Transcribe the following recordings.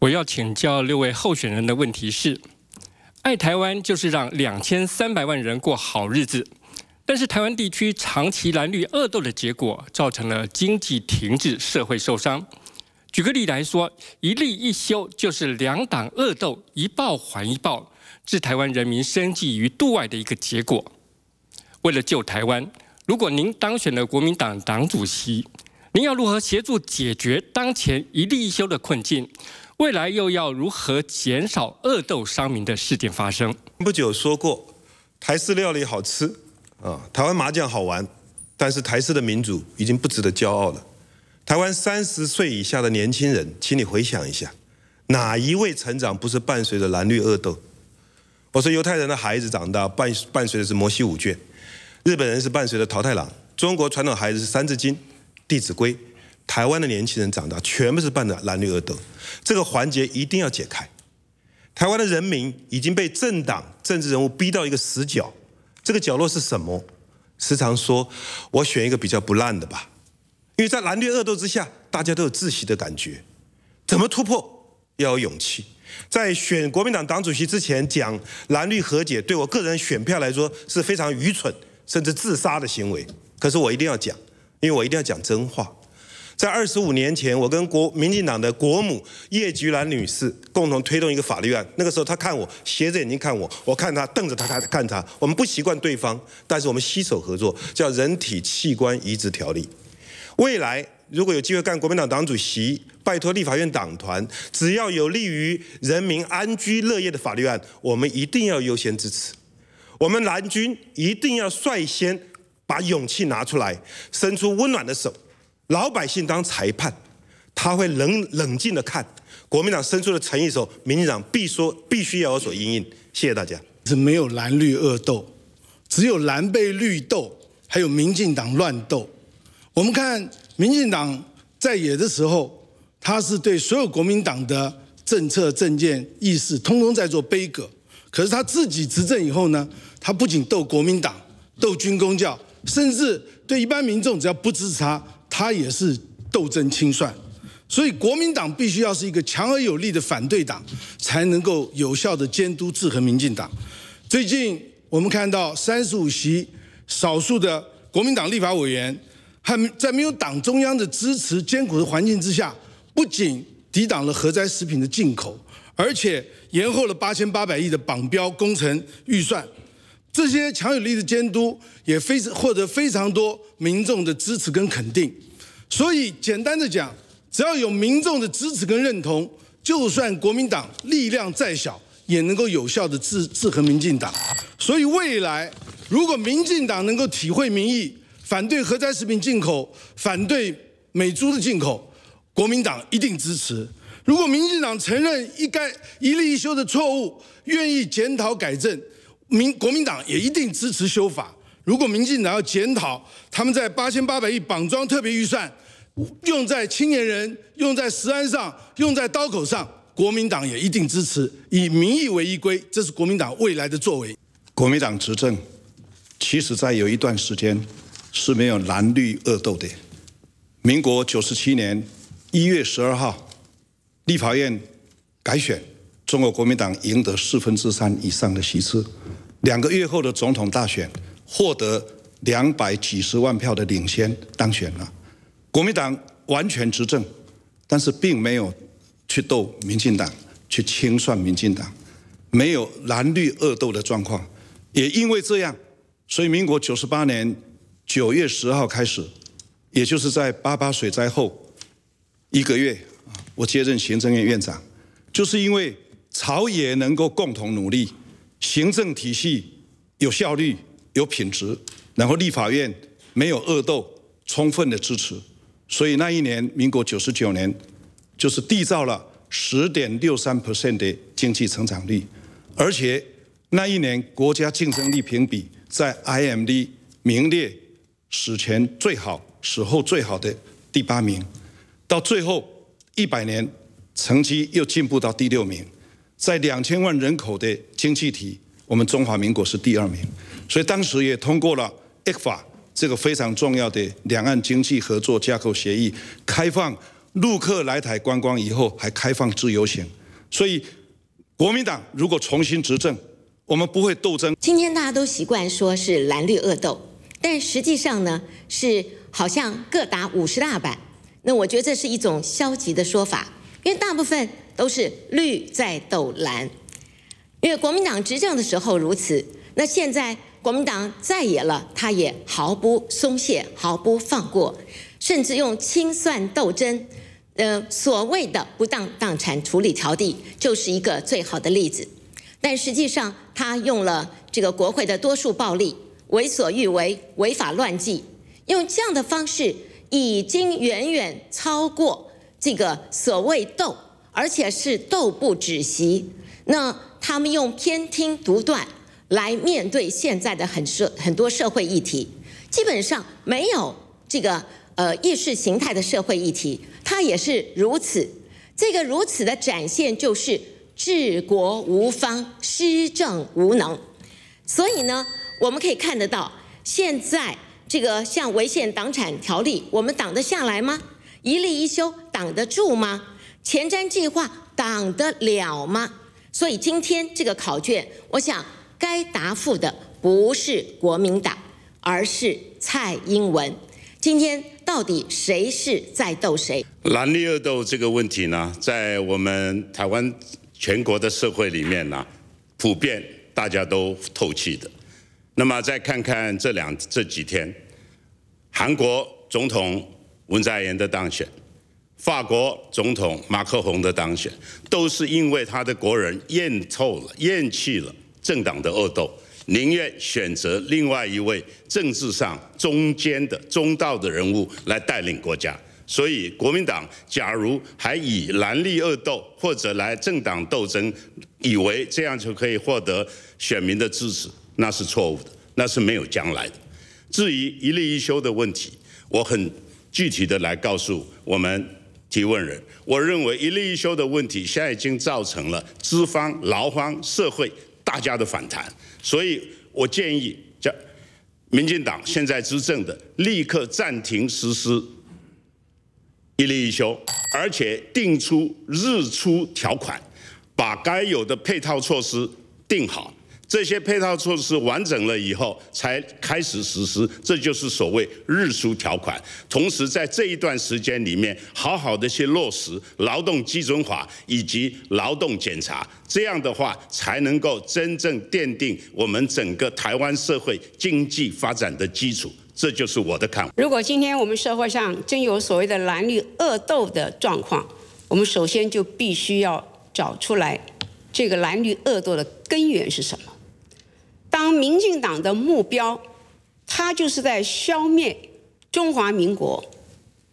我要请教六位候选人的问题是：爱台湾就是让两千三百万人过好日子，但是台湾地区长期蓝绿恶斗的结果，造成了经济停滞、社会受伤。举个例来说，一立一修就是两党恶斗，一报还一报，致台湾人民生计于度外的一个结果。为了救台湾，如果您当选了国民党党主席，您要如何协助解决当前一立一修的困境？未来又要如何减少恶斗伤民的事件发生？前不久说过，台式料理好吃啊，台湾麻将好玩，但是台式的民主已经不值得骄傲了。台湾三十岁以下的年轻人，请你回想一下，哪一位成长不是伴随着蓝绿恶斗？我说犹太人的孩子长大伴伴随的是摩西五卷，日本人是伴随着桃太郎，中国传统孩子是三字经、弟子规。台湾的年轻人长大，全部是办的蓝绿恶斗，这个环节一定要解开。台湾的人民已经被政党政治人物逼到一个死角，这个角落是什么？时常说，我选一个比较不烂的吧，因为在蓝绿恶斗之下，大家都有窒息的感觉。怎么突破？要有勇气。在选国民党党主席之前讲蓝绿和解，对我个人选票来说是非常愚蠢，甚至自杀的行为。可是我一定要讲，因为我一定要讲真话。在二十五年前，我跟国民进党的国母叶菊兰女士共同推动一个法律案。那个时候，她看我斜着眼睛看我，我看她瞪着她看她。我们不习惯对方，但是我们携手合作，叫《人体器官移植条例》。未来如果有机会干国民党党主席，拜托立法院党团，只要有利于人民安居乐业的法律案，我们一定要优先支持。我们蓝军一定要率先把勇气拿出来，伸出温暖的手。老百姓当裁判，他会冷冷静的看国民党伸出的诚意的时候，民进党必说必须要有所应应。谢谢大家。是没有蓝绿恶斗，只有蓝被绿斗，还有民进党乱斗。我们看民进党在野的时候，他是对所有国民党的政策、政见、意识，通通在做悲歌。可是他自己执政以后呢，他不仅斗国民党、斗军公教，甚至对一般民众，只要不支持他。他也是斗争清算，所以国民党必须要是一个强而有力的反对党，才能够有效的监督制衡民进党。最近我们看到三十五席少数的国民党立法委员，还在没有党中央的支持、艰苦的环境之下，不仅抵挡了核灾食品的进口，而且延后了八千八百亿的绑标工程预算。这些强有力的监督，也非获得非常多。民众的支持跟肯定，所以简单的讲，只要有民众的支持跟认同，就算国民党力量再小，也能够有效的制制衡民进党。所以未来，如果民进党能够体会民意，反对核灾食品进口，反对美猪的进口，国民党一定支持。如果民进党承认一该一例一修的错误，愿意检讨改正，民国民党也一定支持修法。如果民进党要检讨他们在八千八百亿绑桩特别预算用在青年人、用在石安上、用在刀口上，国民党也一定支持以民意为依归，这是国民党未来的作为。国民党执政，其实在有一段时间是没有蓝绿恶斗的。民国九十七年一月十二号，立法院改选，中国国民党赢得四分之三以上的席次。两个月后的总统大选。获得两百几十万票的领先当选了，国民党完全执政，但是并没有去斗民进党，去清算民进党，没有蓝绿恶斗的状况，也因为这样，所以民国九十八年九月十号开始，也就是在八八水灾后一个月，我接任行政院院长，就是因为朝野能够共同努力，行政体系有效率。有品质，然后立法院没有恶斗，充分的支持，所以那一年民国九十九年，就是缔造了十点六三 percent 的经济成长率，而且那一年国家竞争力评比在 IMD 名列史前最好、史后最好的第八名，到最后一百年成绩又进步到第六名，在两千万人口的经济体。我们中华民国是第二名，所以当时也通过了《f 法》这个非常重要的两岸经济合作架构协议，开放陆客来台观光以后，还开放自由行。所以，国民党如果重新执政，我们不会斗争。今天大家都习惯说是蓝绿恶斗，但实际上呢，是好像各打五十大板。那我觉得这是一种消极的说法，因为大部分都是绿在斗蓝。因为国民党执政的时候如此，那现在国民党再野了，他也毫不松懈，毫不放过，甚至用清算斗争，呃，所谓的不当当产处理条例就是一个最好的例子。但实际上，他用了这个国会的多数暴力，为所欲为，违法乱纪，用这样的方式已经远远超过这个所谓斗，而且是斗不止息。那。他们用偏听独断来面对现在的很社很多社会议题，基本上没有这个呃意识形态的社会议题，它也是如此。这个如此的展现就是治国无方、施政无能。所以呢，我们可以看得到，现在这个像违宪党产条例，我们挡得下来吗？一立一修挡得住吗？前瞻计划挡得了吗？所以今天这个考卷，我想该答复的不是国民党，而是蔡英文。今天到底谁是在斗谁？蓝绿二斗这个问题呢，在我们台湾全国的社会里面呢，普遍大家都透气的。那么再看看这两这几天，韩国总统文在寅的当选。法国总统马克宏的当选，都是因为他的国人厌透了、厌弃了政党的恶斗，宁愿选择另外一位政治上中间的、中道的人物来带领国家。所以，国民党假如还以蓝绿恶斗或者来政党斗争，以为这样就可以获得选民的支持，那是错误的，那是没有将来的。至于一立一休的问题，我很具体的来告诉我们。提问人，我认为一例一休的问题现在已经造成了资方、劳方、社会大家的反弹，所以我建议叫，民进党现在执政的立刻暂停实施一例一休，而且定出日出条款，把该有的配套措施定好。这些配套措施完整了以后，才开始实施，这就是所谓日出条款。同时，在这一段时间里面，好好的去落实劳动基准法以及劳动检查，这样的话才能够真正奠定我们整个台湾社会经济发展的基础。这就是我的看法。如果今天我们社会上真有所谓的蓝绿恶斗的状况，我们首先就必须要找出来，这个蓝绿恶斗的根源是什么。当民进党的目标，他就是在消灭中华民国，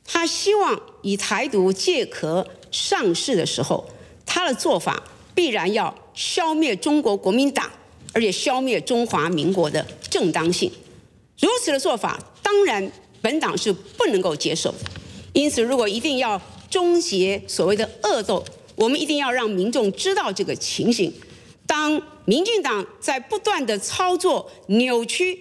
他希望以台独借壳上市的时候，他的做法必然要消灭中国国民党，而且消灭中华民国的正当性。如此的做法，当然本党是不能够接受。因此，如果一定要终结所谓的恶斗，我们一定要让民众知道这个情形。当民进党在不断的操作扭曲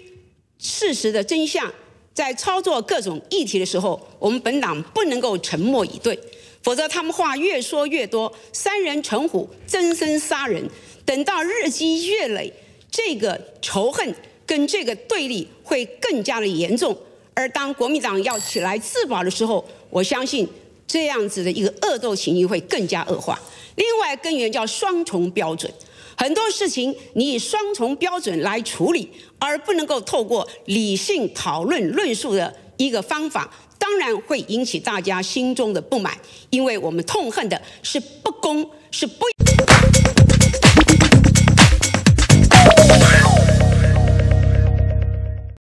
事实的真相，在操作各种议题的时候，我们本党不能够沉默以对，否则他们话越说越多，三人成虎，真身杀人，等到日积月累，这个仇恨跟这个对立会更加的严重。而当国民党要起来自保的时候，我相信这样子的一个恶斗情形会更加恶化。另外根源叫双重标准。很多事情你以双重标准来处理，而不能够透过理性讨论论述的一个方法，当然会引起大家心中的不满，因为我们痛恨的是不公，是不。